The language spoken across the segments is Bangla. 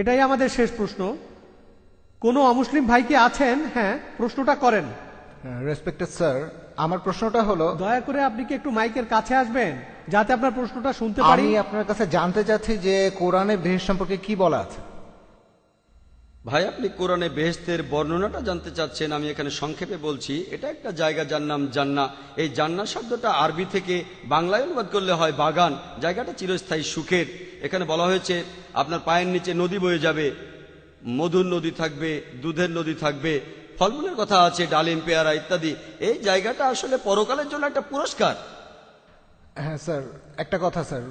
এটাই আমাদের শেষ প্রশ্ন কোনো অমুসলিম ভাই কি আছেন হ্যাঁ প্রশ্নটা করেন রেসপেক্টেড স্যার আমার প্রশ্নটা হলো দয়া করে আপনি কি একটু মাইকের কাছে আসবেন যাতে আপনার প্রশ্নটা শুনতে পারি আমি আপনার কাছে জানতে চাচ্ছি যে কোরআনে ভেষ সম্পর্কে কি বলা আছে ভাই আপনি কোরআনে বেহেস্তের বর্ণনাটা জানতে চাচ্ছেন আমি এখানে সংক্ষেপে বলছি এটা একটা জায়গা যার নাম জান্না এই জান্না শব্দটা আরবি থেকে বাংলায় অনুবাদ করলে হয় বাগান জায়গাটা চিরস্থায়ী সুখের এখানে বলা হয়েছে আপনার পায়ের নিচে নদী বয়ে যাবে মধুর নদী থাকবে দুধের নদী থাকবে ফলমূলের কথা আছে ডালিম পেয়ারা ইত্যাদি এই জায়গাটা আসলে পরকালের জন্য একটা পুরস্কার হ্যাঁ স্যার একটা কথা স্যার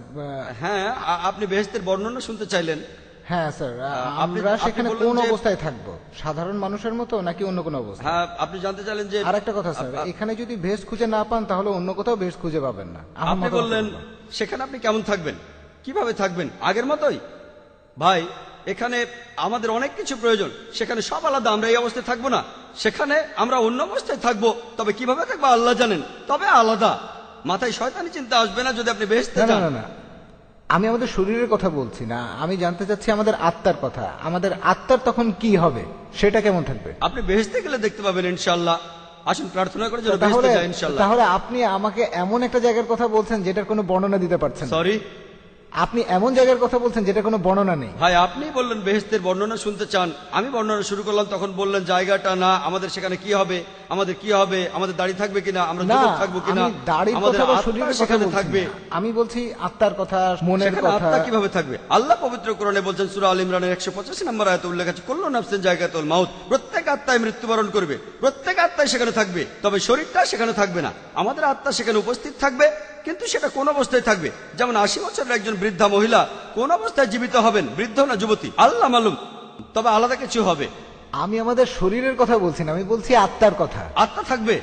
হ্যাঁ আপনি বেহেস্তের বর্ণনা শুনতে চাইলেন হ্যাঁ স্যার আমরা সেখানে কোন অবস্থায় থাকব সাধারণ মানুষের মতো নাকি অন্য কোন অবস্থা হ্যাঁ আপনি জানতে চাইলেন যে আরেকটা কথা স্যার এখানে যদি ভেস খুঁজে না পান তাহলে অন্য কোথাও ভেস খুঁজে পাবেন না আপনি বললেন সেখানে আপনি কেমন থাকবেন কিভাবে থাকবেন আগের মতোই ভাই এখানে আমাদের অনেক কিছু প্রয়োজন সেখানে সব আলাদা আমরা এই অবস্থায় থাকবো না সেখানে আমরা অন্য অবস্থায় থাকবো তবে কিভাবে থাকবো আল্লাহ জানেন তবে আলাদা মাথায় শয়তানি চিন্তা আসবে না যদি আপনি বেহেস্তে না আমি আমাদের শরীরের কথা বলছি না আমি জানতে চাচ্ছি আমাদের আত্মার কথা আমাদের আত্মার তখন কি হবে সেটা কেমন থাকবে আপনি বেহেস্তে গেলে দেখতে পাবেন ইনশাল্লাহ আসুন প্রার্থনা করে তাহলে আপনি আমাকে এমন একটা জায়গার কথা বলছেন যেটার কোনো বর্ণনা দিতে পারছেন সরি আপনি এমন জায়গার কথা বলছেন যেটা কোনো বর্ণনা নেই ভাই আপনি বললেন বেহেস্তের বর্ণনা শুনতে চান আমি বর্ণনা শুরু করলাম তখন বললেন জায়গাটা না আমাদের সেখানে কি হবে আমাদের কি হবে আমাদের দাড়ি থাকবে কিনা আমরা থাকবো কিনা সেখানে থাকবে আমি বলছি আত্মার কথা মনে আত্মা কিভাবে থাকবে আল্লাহ পবিত্র কোরআনে বলছেন সুরা আল ইমরানের পঁচাশি নম্বর আয়ত উল্লেখ আছে কুল্লু জায়গা তোল মাউত প্রত্যেক আত্মায় মৃত্যুবরণ করবে প্রত্যেক আত্মায় সেখানে থাকবে তবে শরীরটা সেখানে থাকবে না আমাদের আত্মা সেখানে উপস্থিত থাকবে কিন্তু সেটা কোন অবস্থায় থাকবে যেমন আশি বছরের একজন বৃদ্ধা মহিলা কোন অবস্থায় জীবিত হবেন বৃদ্ধ না যুবতী আল্লাহ মালুম তবে আলাদা কিছু হবে আমি আমাদের শরীরের কথা বলছি না আমি বলছি আত্মার কথা আত্মা থাকবে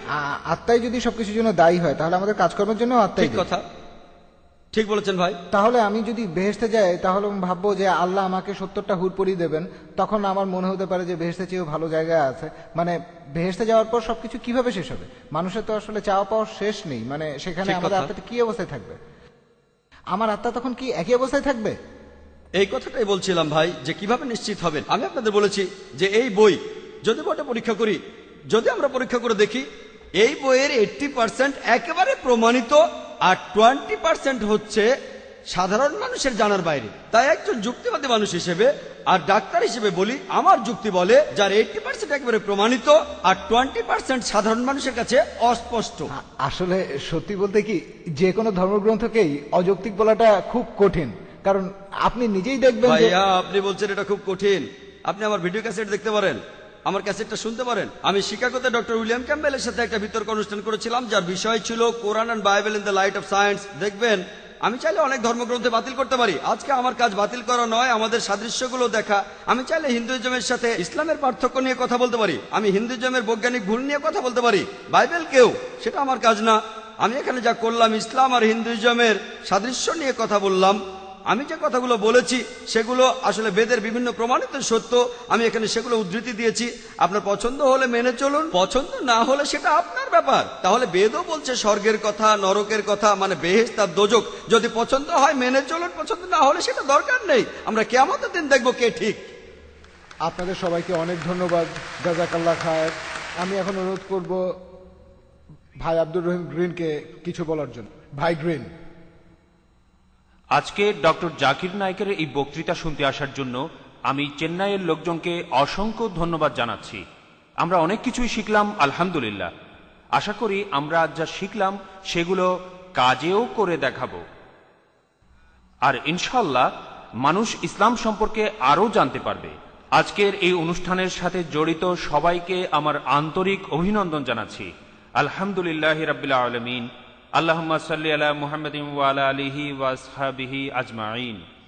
আত্মাই যদি সবকিছুর জন্য দায়ী হয় তাহলে আমাদের কাজকর্মের জন্য আত্মাই কথা ঠিক বলেছেন ভাই তাহলে আমি যদি বেহেস্তে যাই তাহলে ভাববো যে আল্লাহ আমাকে সত্তরটা হুর পরিয়ে দেবেন তখন আমার মনে হতে পারে যে বেহেস্তে চেয়েও ভালো জায়গা আছে মানে বেহেস্তে যাওয়ার পর সবকিছু কিভাবে শেষ হবে মানুষের তো আসলে চাওয়া পাওয়া শেষ নেই মানে সেখানে আমাদের আত্মাটা কি অবস্থায় থাকবে আমার আত্মা তখন কি একই অবস্থায় থাকবে এই কথাটাই বলছিলাম ভাই যে কিভাবে নিশ্চিত হবেন আমি আপনাদের বলেছি যে এই বই যদি বটে পরীক্ষা করি যদি আমরা পরীক্ষা করে দেখি এই বইয়ের এইটটি পার্সেন্ট একেবারে প্রমাণিত আর টোয়েন্টি পার্সেন্ট হচ্ছে সাধারণ মানুষের জানার বাইরে তাই একজন যুক্তিবাদী মানুষ হিসেবে আর ডাক্তার হিসেবে বলি আমার যুক্তি বলে যার এইটটি পার্সেন্ট একেবারে প্রমাণিত আর টোয়েন্টি পার্সেন্ট সাধারণ মানুষের কাছে অস্পষ্ট আসলে সত্যি বলতে কি যে কোনো ধর্মগ্রন্থকেই অযৌক্তিক বলাটা খুব কঠিন কারণ আপনি নিজেই দেখবেন আপনি বলছেন এটা খুব কঠিন আপনি আমার ভিডিও ক্যাসেট দেখতে পারেন আমার কাছে একটা শুনতে পারেন আমি শিকাগোতে ডক্টর উইলিয়াম ক্যাম্বেলের সাথে একটা বিতর্ক অনুষ্ঠান করেছিলাম যার বিষয় ছিল Quran and Bible in the light of science দেখবেন আমি চাইলে অনেক ধর্মগ্রন্থে বাতিল করতে পারি আজকে আমার কাজ বাতিল করা নয় আমাদের সাদৃশ্যগুলো দেখা আমি চাইলে হিন্দুইজমের সাথে ইসলামের পার্থক্য নিয়ে কথা বলতে পারি আমি হিন্দুজমের বৈজ্ঞানিক ভুল নিয়ে কথা বলতে পারি বাইবেল কেউ সেটা আমার কাজ না আমি এখানে যা করলাম ইসলাম আর হিন্দুজমের সাদৃশ্য নিয়ে কথা বললাম আমি যে কথাগুলো বলেছি সেগুলো আসলে বেদের বিভিন্ন প্রমাণিত সত্য আমি এখানে সেগুলো উদ্ধৃতি দিয়েছি আপনার পছন্দ হলে মেনে চলুন পছন্দ না হলে সেটা আপনার ব্যাপার তাহলে বেদও বলছে স্বর্গের কথা নরকের কথা মানে বেহেস তার দোজক যদি পছন্দ হয় মেনে চলুন পছন্দ না হলে সেটা দরকার নেই আমরা কেমন দিন দেখবো কে ঠিক আপনাদের সবাইকে অনেক ধন্যবাদ জাজাকাল্লা খায় আমি এখন অনুরোধ করব ভাই আব্দুর রহিম গ্রিনকে কিছু বলার জন্য ভাই গ্রিন আজকে ডক্টর জাকির নায়কের এই বক্তৃতা শুনতে আসার জন্য আমি চেন্নাইয়ের লোকজনকে অসংখ্য ধন্যবাদ জানাচ্ছি আমরা অনেক কিছুই শিখলাম আলহামদুলিল্লাহ আশা করি আমরা আজ যা শিখলাম সেগুলো কাজেও করে দেখাবো আর ইনশাল্লাহ মানুষ ইসলাম সম্পর্কে আরও জানতে পারবে আজকের এই অনুষ্ঠানের সাথে জড়িত সবাইকে আমার আন্তরিক অভিনন্দন জানাচ্ছি আলহামদুলিল্লাহ রাবিল্লা আলমিন اللہم صلی علی محمد وال علیہ واصحابہ اجمعین